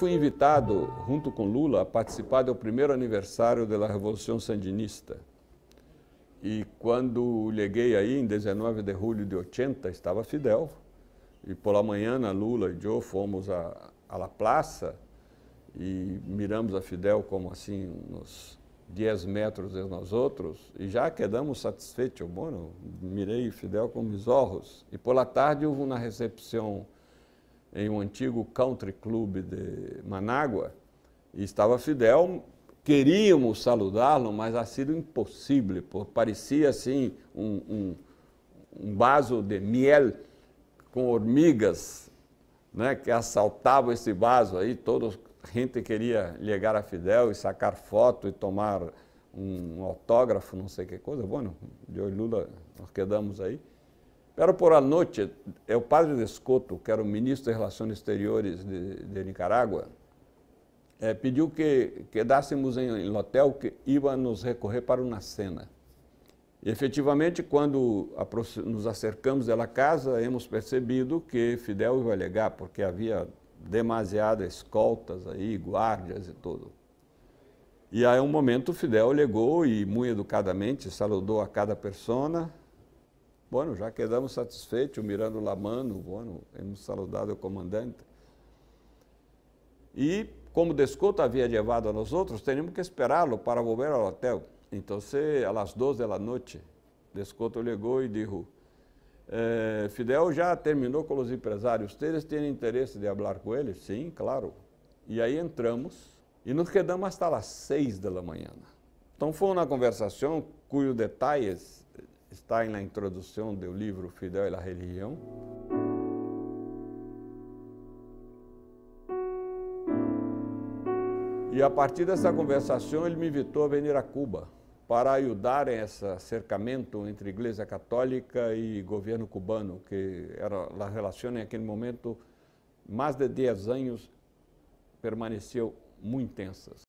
Fui invitado, junto com Lula, a participar do primeiro aniversário da Revolução Sandinista. E quando cheguei aí, em 19 de julho de 80, estava Fidel. E pela manhã, Lula e eu fomos à, à La Plaça e miramos a Fidel como assim, uns 10 metros de nós outros. E já quedamos satisfeitos. Bueno, mirei Fidel com meus olhos. E pela tarde, houve uma recepção em um antigo country club de Manágua, e estava Fidel. Queríamos saludá-lo, mas ha sido impossível, porque parecia assim um, um, um vaso de miel com hormigas né, que assaltavam esse vaso aí, toda gente queria ligar a Fidel e sacar foto e tomar um autógrafo, não sei que coisa. Bom, bueno, de Lula nós quedamos aí. Era por a noite, é o padre Escoto, que era o ministro de Relações Exteriores de, de Nicarágua, é, pediu que quedássemos em, em hotel que ia nos recorrer para uma cena. E, efetivamente, quando nos acercamos dela casa, hemos percebido que Fidel ia alegar, porque havia demasiadas escoltas aí, guardas e tudo. E aí, um momento, Fidel legou e, muito educadamente, saudou a cada persona Bueno, já quedamos satisfeitos, mirando lá mano, bueno, hemos é saludado é o comandante. E, como Descoto havia levado a nós outros, teríamos que esperá-lo para voltar ao hotel. Então, às 12 da noite, Descoto ligou e disse, eh, é, Fidel já terminou com os empresários, vocês têm interesse de falar com eles? Sim, claro. E aí entramos e nos quedamos até as 6 da manhã. Então, foi uma conversação cujos detalhes está na introdução do livro Fidel e a Religião. E a partir dessa conversação, ele me invitou a vir a Cuba para ajudar esse acercamento entre Igreja Católica e governo cubano, que era a relação naquele momento, mais de 10 anos, permaneceu muito tensas.